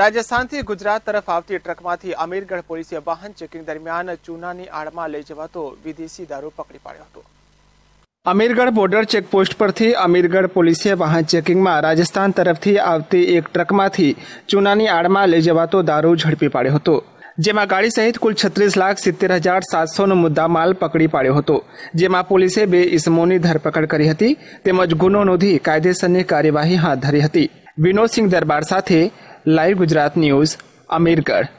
राजस्थान थी गुजरात तरफ आती ट्रक में अमीरगढ़ पुलिस वाहन चेकिंग दरमियान चूना की आड़ में लई जवा तो विदेशी दारू पकड़ पड़ो अमीरगढ़ बोर्डर चेकपोस्ट पर अमीरगढ़ पुलिस वाहन चेकिंग में राजस्थान तरफ थी आवती एक ट्रक में चूना की आड़ में लई जवा तो दारू झड़पी पड़ो जेमा गाड़ी सहित कुल छत्तीस लाख सित्तेर हजार सात सौ मुद्दा माल पकड़ी पड़ो जेमा पुलिस बे ईसमों धरपकड़ करी गुनो नोधी कायदेसर कार्यवाही हाथ धरी विनोद सिंह दरबार साथ लाइव गुजरात न्यूज़ अमीरगढ़